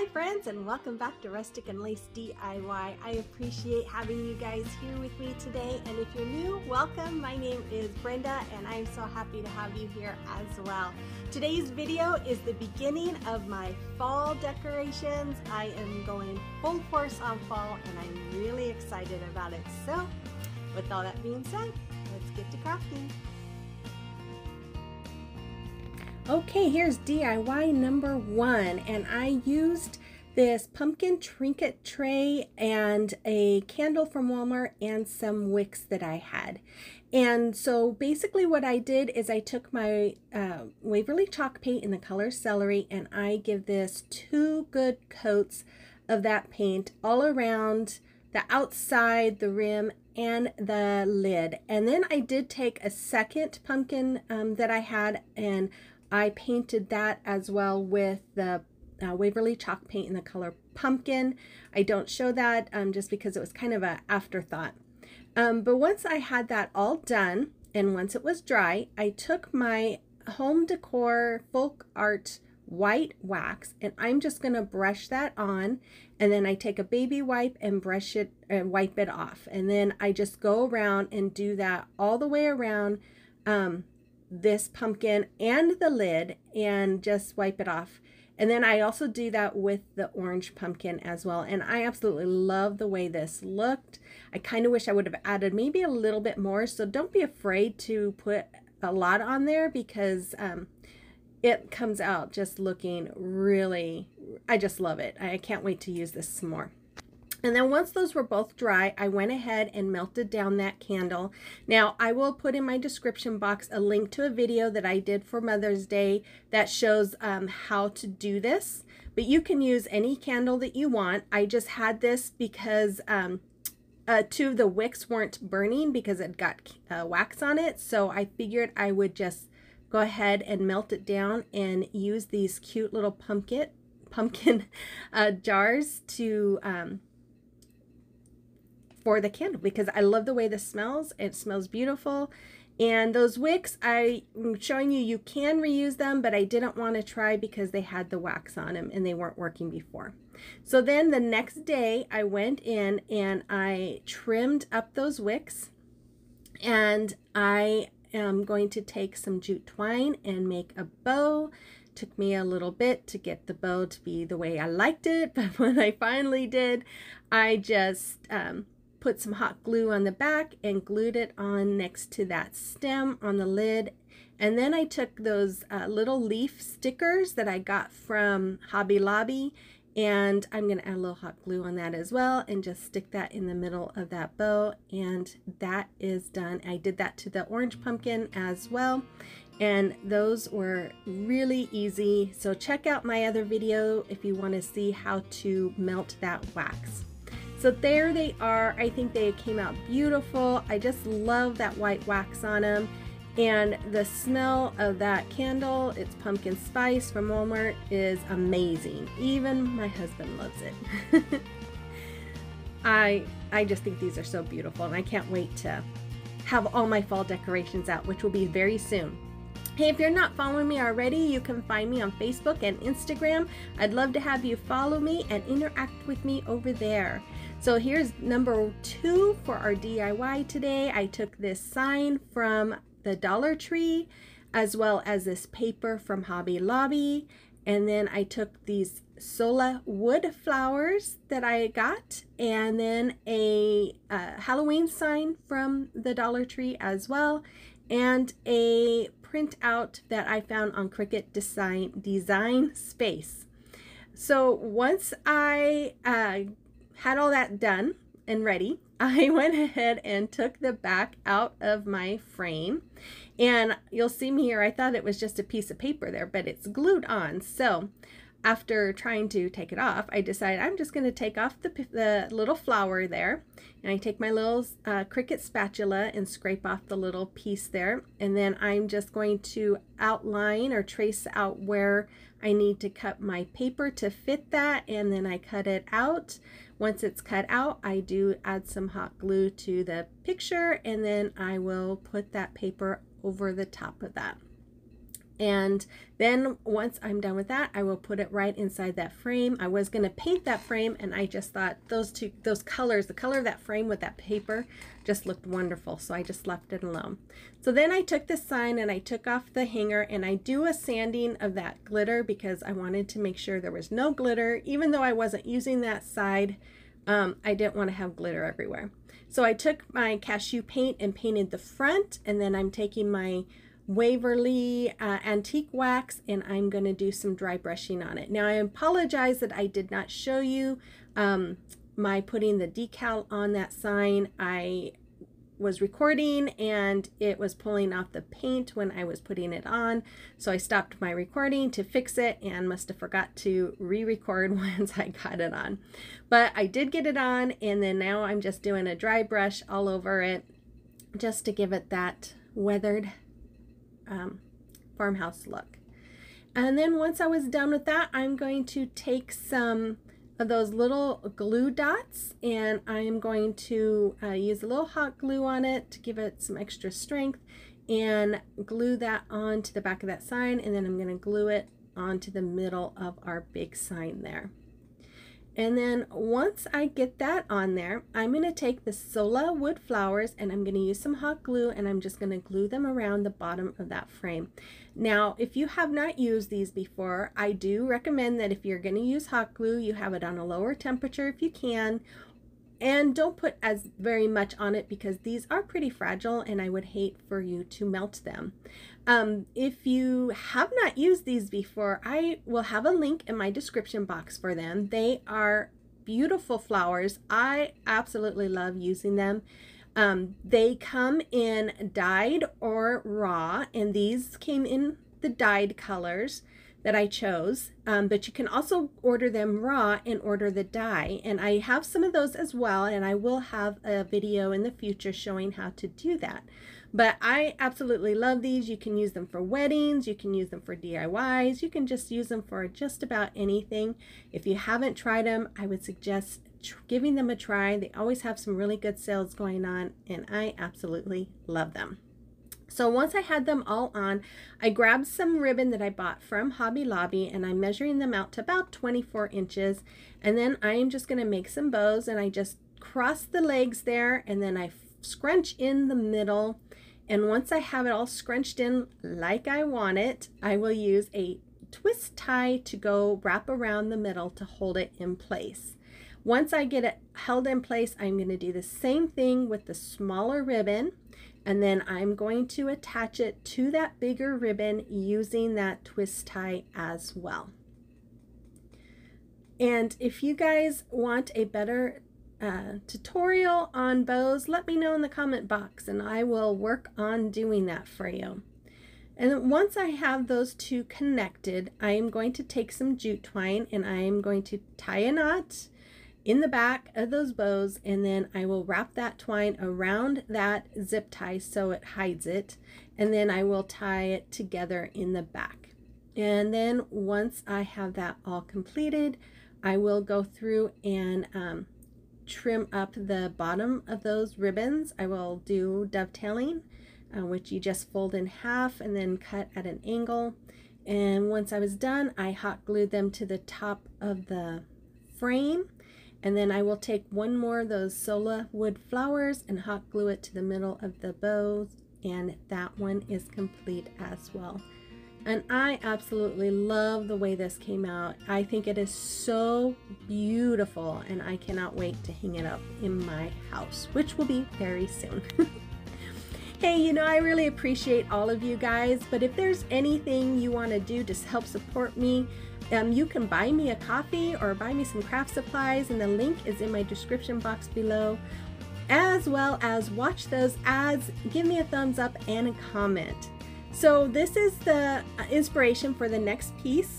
Hi friends and welcome back to Rustic and Lace DIY. I appreciate having you guys here with me today and if you're new, welcome. My name is Brenda and I'm so happy to have you here as well. Today's video is the beginning of my fall decorations. I am going full force on fall and I'm really excited about it. So with all that being said, let's get to crafting. Okay, here's DIY number one, and I used this pumpkin trinket tray and a candle from Walmart and some wicks that I had. And so basically what I did is I took my uh, Waverly chalk paint in the color Celery and I give this two good coats of that paint all around the outside, the rim, and the lid. And then I did take a second pumpkin um, that I had and I painted that as well with the uh, Waverly chalk paint in the color pumpkin. I don't show that um, just because it was kind of an afterthought. Um, but once I had that all done and once it was dry, I took my home decor folk art white wax and I'm just going to brush that on and then I take a baby wipe and brush it and wipe it off and then I just go around and do that all the way around um, this pumpkin and the lid and just wipe it off. And then I also do that with the orange pumpkin as well. And I absolutely love the way this looked. I kind of wish I would have added maybe a little bit more. So don't be afraid to put a lot on there because um, it comes out just looking really, I just love it. I can't wait to use this some more. And then once those were both dry, I went ahead and melted down that candle. Now, I will put in my description box a link to a video that I did for Mother's Day that shows um, how to do this. But you can use any candle that you want. I just had this because um, uh, two of the wicks weren't burning because it got uh, wax on it. So I figured I would just go ahead and melt it down and use these cute little pumpkin pumpkin uh, jars to um, for the candle because I love the way this smells. It smells beautiful. And those wicks, I'm showing you, you can reuse them, but I didn't want to try because they had the wax on them and they weren't working before. So then the next day I went in and I trimmed up those wicks and I am going to take some jute twine and make a bow. Took me a little bit to get the bow to be the way I liked it, but when I finally did, I just um, put some hot glue on the back and glued it on next to that stem on the lid. And then I took those uh, little leaf stickers that I got from Hobby Lobby and I'm gonna add a little hot glue on that as well and just stick that in the middle of that bow and that is done. I did that to the orange pumpkin as well and those were really easy. So check out my other video if you wanna see how to melt that wax. So there they are. I think they came out beautiful. I just love that white wax on them. And the smell of that candle, it's pumpkin spice from Walmart, is amazing. Even my husband loves it. I I just think these are so beautiful and I can't wait to have all my fall decorations out, which will be very soon. Hey, if you're not following me already, you can find me on Facebook and Instagram. I'd love to have you follow me and interact with me over there. So here's number two for our DIY today. I took this sign from the Dollar Tree, as well as this paper from Hobby Lobby. And then I took these sola wood flowers that I got, and then a, a uh, Halloween sign from the Dollar Tree as well, and a printout that I found on Cricut Design, Design Space. So once I uh, had all that done and ready, I went ahead and took the back out of my frame. And you'll see me here, I thought it was just a piece of paper there, but it's glued on. So after trying to take it off, I decide I'm just going to take off the, the little flower there. And I take my little uh, Cricut spatula and scrape off the little piece there. And then I'm just going to outline or trace out where I need to cut my paper to fit that. And then I cut it out. Once it's cut out, I do add some hot glue to the picture. And then I will put that paper over the top of that. And then once I'm done with that, I will put it right inside that frame. I was gonna paint that frame and I just thought those two, those colors, the color of that frame with that paper just looked wonderful. So I just left it alone. So then I took this sign and I took off the hanger and I do a sanding of that glitter because I wanted to make sure there was no glitter. Even though I wasn't using that side, um, I didn't wanna have glitter everywhere. So I took my cashew paint and painted the front and then I'm taking my Waverly uh, Antique Wax, and I'm going to do some dry brushing on it. Now, I apologize that I did not show you um, my putting the decal on that sign. I was recording and it was pulling off the paint when I was putting it on. So I stopped my recording to fix it and must have forgot to re-record once I got it on. But I did get it on and then now I'm just doing a dry brush all over it just to give it that weathered um, farmhouse look. And then once I was done with that, I'm going to take some of those little glue dots and I'm going to uh, use a little hot glue on it to give it some extra strength and glue that onto the back of that sign and then I'm going to glue it onto the middle of our big sign there. And then once I get that on there, I'm going to take the Sola wood flowers and I'm going to use some hot glue and I'm just going to glue them around the bottom of that frame. Now, if you have not used these before, I do recommend that if you're going to use hot glue, you have it on a lower temperature if you can. And don't put as very much on it because these are pretty fragile and I would hate for you to melt them. Um, if you have not used these before, I will have a link in my description box for them. They are beautiful flowers. I absolutely love using them. Um, they come in dyed or raw, and these came in the dyed colors that I chose, um, but you can also order them raw and order the dye. And I have some of those as well, and I will have a video in the future showing how to do that. But I absolutely love these. You can use them for weddings, you can use them for DIYs, you can just use them for just about anything. If you haven't tried them, I would suggest giving them a try. They always have some really good sales going on, and I absolutely love them. So once I had them all on, I grabbed some ribbon that I bought from Hobby Lobby and I'm measuring them out to about 24 inches. And then I am just gonna make some bows and I just cross the legs there and then I scrunch in the middle. And once I have it all scrunched in like I want it, I will use a twist tie to go wrap around the middle to hold it in place. Once I get it held in place, I'm going to do the same thing with the smaller ribbon and then I'm going to attach it to that bigger ribbon using that twist tie as well. And if you guys want a better uh, tutorial on bows, let me know in the comment box and I will work on doing that for you. And once I have those two connected, I am going to take some jute twine and I am going to tie a knot in the back of those bows and then I will wrap that twine around that zip tie so it hides it and then I will tie it together in the back. And then once I have that all completed, I will go through and um, trim up the bottom of those ribbons, I will do dovetailing, uh, which you just fold in half and then cut at an angle. And once I was done, I hot glued them to the top of the frame. And then I will take one more of those sola wood flowers and hot glue it to the middle of the bows. And that one is complete as well. And I absolutely love the way this came out. I think it is so beautiful and I cannot wait to hang it up in my house, which will be very soon. hey, you know, I really appreciate all of you guys, but if there's anything you want to do to help support me, um, you can buy me a coffee or buy me some craft supplies, and the link is in my description box below as well as watch those ads, give me a thumbs up and a comment. So this is the uh, inspiration for the next piece.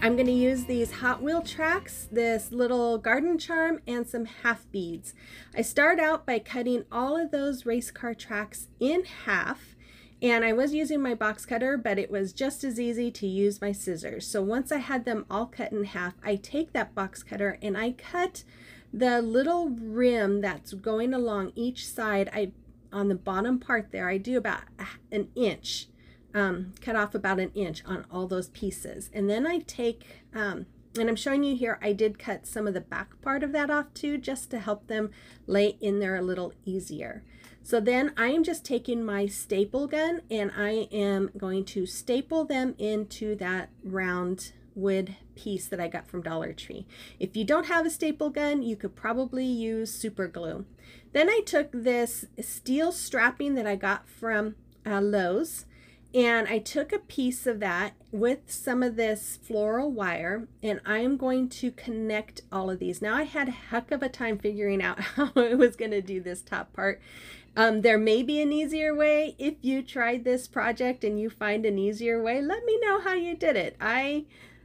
I'm going to use these Hot Wheel tracks, this little garden charm, and some half beads. I start out by cutting all of those race car tracks in half, and I was using my box cutter, but it was just as easy to use my scissors. So once I had them all cut in half, I take that box cutter and I cut the little rim that's going along each side. I on the bottom part there, I do about an inch, um, cut off about an inch on all those pieces. And then I take, um, and I'm showing you here, I did cut some of the back part of that off too, just to help them lay in there a little easier. So then I am just taking my staple gun and I am going to staple them into that round wood piece that I got from Dollar Tree. If you don't have a staple gun, you could probably use super glue. Then I took this steel strapping that I got from uh, Lowe's and I took a piece of that with some of this floral wire and I am going to connect all of these. Now I had a heck of a time figuring out how I was going to do this top part. Um, there may be an easier way. If you tried this project and you find an easier way, let me know how you did it. I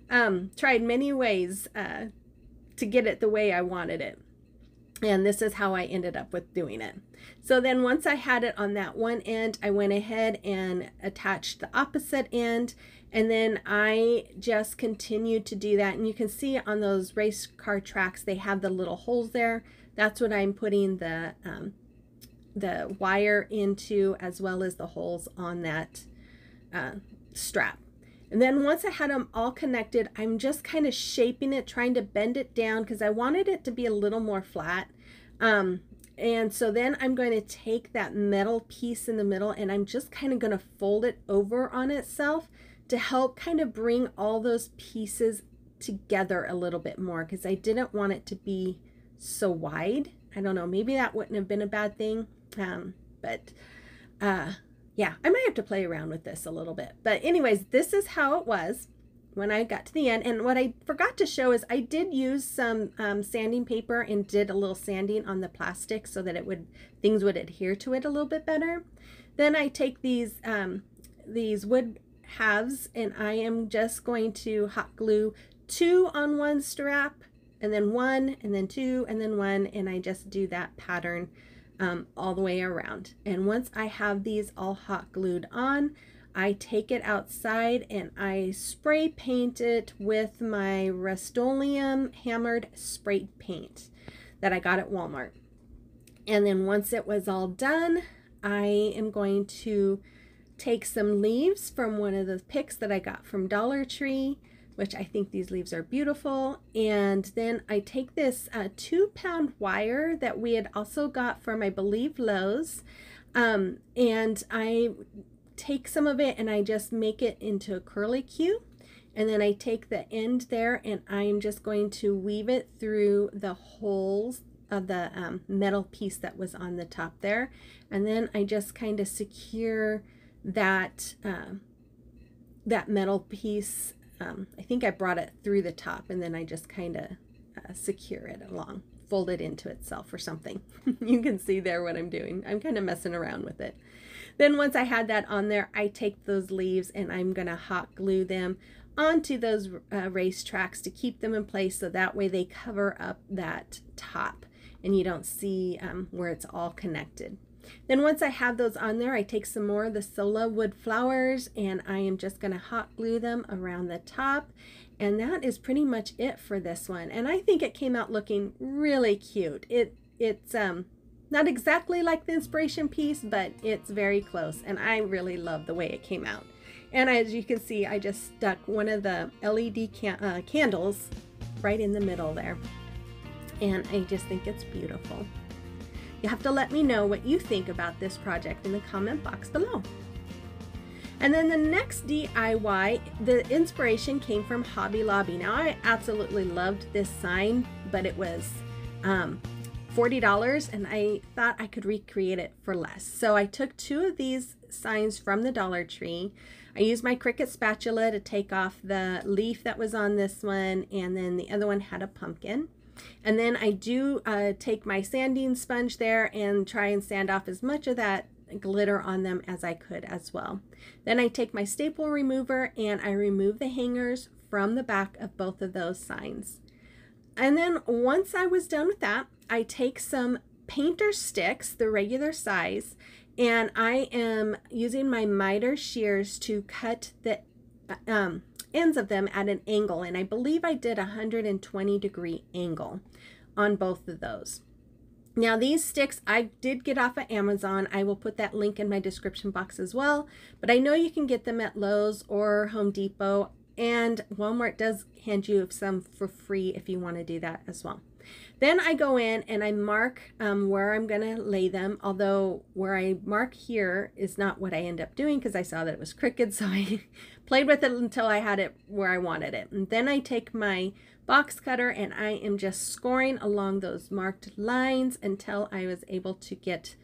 um, tried many ways uh, to get it the way I wanted it. And this is how I ended up with doing it. So then once I had it on that one end, I went ahead and attached the opposite end. And then I just continued to do that. And you can see on those race car tracks, they have the little holes there. That's what I'm putting the, um, the wire into as well as the holes on that uh, strap. And then once I had them all connected, I'm just kind of shaping it, trying to bend it down because I wanted it to be a little more flat. Um, and so then I'm going to take that metal piece in the middle and I'm just kind of going to fold it over on itself to help kind of bring all those pieces together a little bit more because I didn't want it to be so wide. I don't know, maybe that wouldn't have been a bad thing, um, but uh, yeah, I might have to play around with this a little bit. But anyways, this is how it was when I got to the end. And what I forgot to show is I did use some um, sanding paper and did a little sanding on the plastic so that it would things would adhere to it a little bit better. Then I take these um, these wood halves and I am just going to hot glue two on one strap and then one and then two and then one and I just do that pattern um, all the way around. And once I have these all hot glued on, I take it outside and I spray paint it with my Rust-Oleum hammered spray paint that I got at Walmart. And then once it was all done, I am going to take some leaves from one of the picks that I got from Dollar Tree which I think these leaves are beautiful. And then I take this uh, two pound wire that we had also got from, I believe, Lowe's. Um, and I take some of it and I just make it into a curly cue. And then I take the end there and I'm just going to weave it through the holes of the um, metal piece that was on the top there. And then I just kind of secure that uh, that metal piece um, I think I brought it through the top and then I just kind of uh, secure it along, fold it into itself or something. you can see there what I'm doing. I'm kind of messing around with it. Then once I had that on there, I take those leaves and I'm going to hot glue them onto those uh, race tracks to keep them in place so that way they cover up that top and you don't see um, where it's all connected. Then once I have those on there, I take some more of the Sola wood flowers and I am just gonna hot glue them around the top. And that is pretty much it for this one. And I think it came out looking really cute. It It's um, not exactly like the inspiration piece, but it's very close. And I really love the way it came out. And as you can see, I just stuck one of the LED can uh, candles right in the middle there. And I just think it's beautiful. You have to let me know what you think about this project in the comment box below. And then the next DIY, the inspiration came from Hobby Lobby. Now I absolutely loved this sign, but it was um, $40 and I thought I could recreate it for less. So I took two of these signs from the Dollar Tree. I used my Cricut spatula to take off the leaf that was on this one and then the other one had a pumpkin. And then I do uh, take my sanding sponge there and try and sand off as much of that glitter on them as I could as well. Then I take my staple remover and I remove the hangers from the back of both of those signs. And then once I was done with that, I take some painter sticks, the regular size, and I am using my miter shears to cut the uh, um, ends of them at an angle. And I believe I did a 120 degree angle on both of those. Now these sticks I did get off of Amazon. I will put that link in my description box as well. But I know you can get them at Lowe's or Home Depot and Walmart does hand you some for free if you want to do that as well. Then I go in and I mark um, where I'm going to lay them, although where I mark here is not what I end up doing because I saw that it was crooked, so I played with it until I had it where I wanted it. And then I take my box cutter and I am just scoring along those marked lines until I was able to get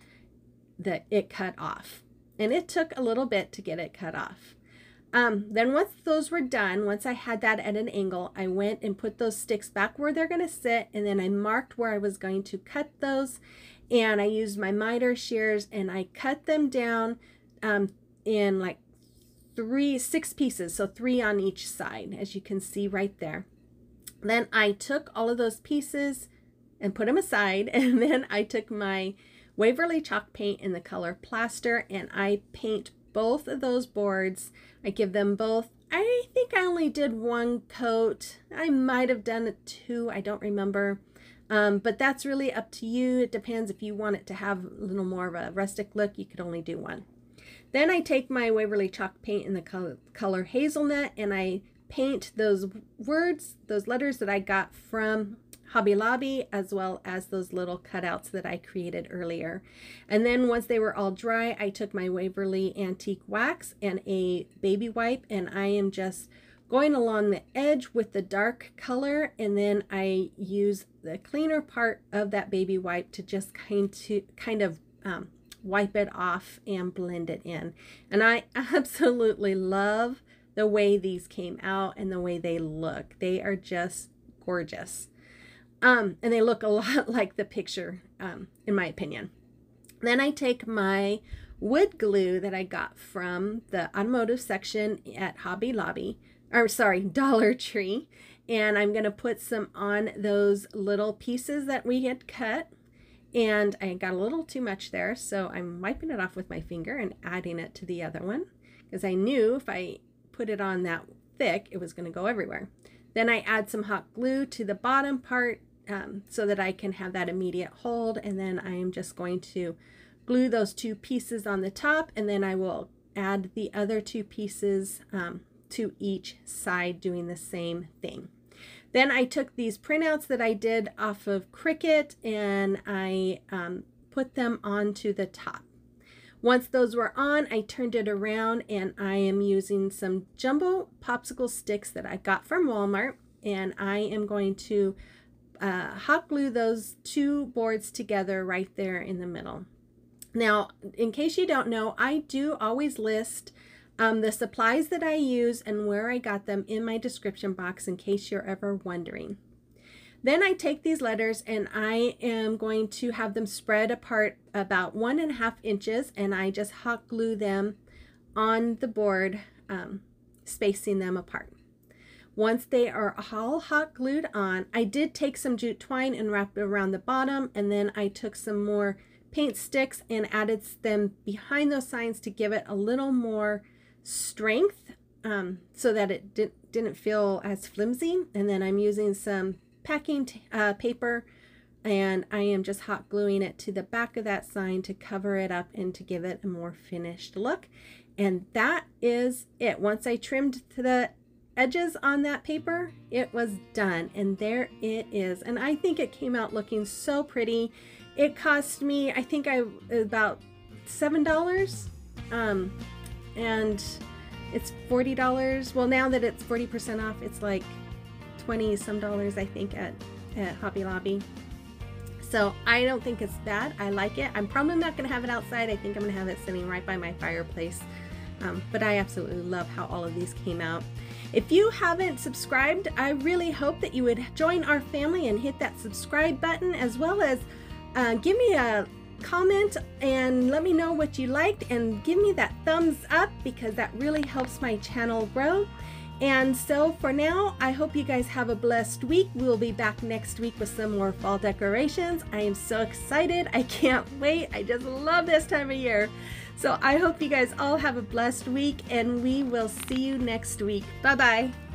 the, it cut off. And it took a little bit to get it cut off. Um, then once those were done, once I had that at an angle, I went and put those sticks back where they're going to sit and then I marked where I was going to cut those and I used my miter shears and I cut them down um, in like three, six pieces, so three on each side as you can see right there. Then I took all of those pieces and put them aside and then I took my Waverly chalk paint in the color plaster and I paint both of those boards. I give them both. I think I only did one coat. I might have done two. I don't remember. Um, but that's really up to you. It depends if you want it to have a little more of a rustic look. You could only do one. Then I take my Waverly chalk paint in the color, color hazelnut and I paint those words, those letters that I got from Hobby Lobby as well as those little cutouts that I created earlier. And then once they were all dry, I took my Waverly Antique Wax and a baby wipe and I am just going along the edge with the dark color and then I use the cleaner part of that baby wipe to just kind, to, kind of um, wipe it off and blend it in. And I absolutely love the way these came out and the way they look. They are just gorgeous. Um, and they look a lot like the picture, um, in my opinion. Then I take my wood glue that I got from the automotive section at Hobby Lobby, or sorry, Dollar Tree, and I'm going to put some on those little pieces that we had cut. And I got a little too much there, so I'm wiping it off with my finger and adding it to the other one because I knew if I put it on that thick, it was going to go everywhere. Then I add some hot glue to the bottom part um, so that I can have that immediate hold. And then I am just going to glue those two pieces on the top and then I will add the other two pieces um, to each side doing the same thing. Then I took these printouts that I did off of Cricut and I um, put them onto the top. Once those were on, I turned it around and I am using some jumbo popsicle sticks that I got from Walmart and I am going to uh, hot glue those two boards together right there in the middle. Now, in case you don't know, I do always list um, the supplies that I use and where I got them in my description box in case you're ever wondering. Then I take these letters and I am going to have them spread apart about one and a half inches and I just hot glue them on the board, um, spacing them apart. Once they are all hot glued on, I did take some jute twine and wrap it around the bottom, and then I took some more paint sticks and added them behind those signs to give it a little more strength um, so that it did, didn't feel as flimsy. And then I'm using some packing uh, paper and I am just hot gluing it to the back of that sign to cover it up and to give it a more finished look. And that is it. Once I trimmed the edges on that paper, it was done. And there it is. And I think it came out looking so pretty. It cost me, I think I about $7. Um, and it's $40. Well, now that it's 40% off, it's like 20 some dollars, I think, at, at Hobby Lobby. So I don't think it's bad. I like it. I'm probably not going to have it outside. I think I'm going to have it sitting right by my fireplace. Um, but I absolutely love how all of these came out. If you haven't subscribed, I really hope that you would join our family and hit that subscribe button as well as uh, give me a comment and let me know what you liked and give me that thumbs up because that really helps my channel grow. And so for now, I hope you guys have a blessed week. We'll be back next week with some more fall decorations. I am so excited. I can't wait. I just love this time of year. So I hope you guys all have a blessed week and we will see you next week. Bye bye.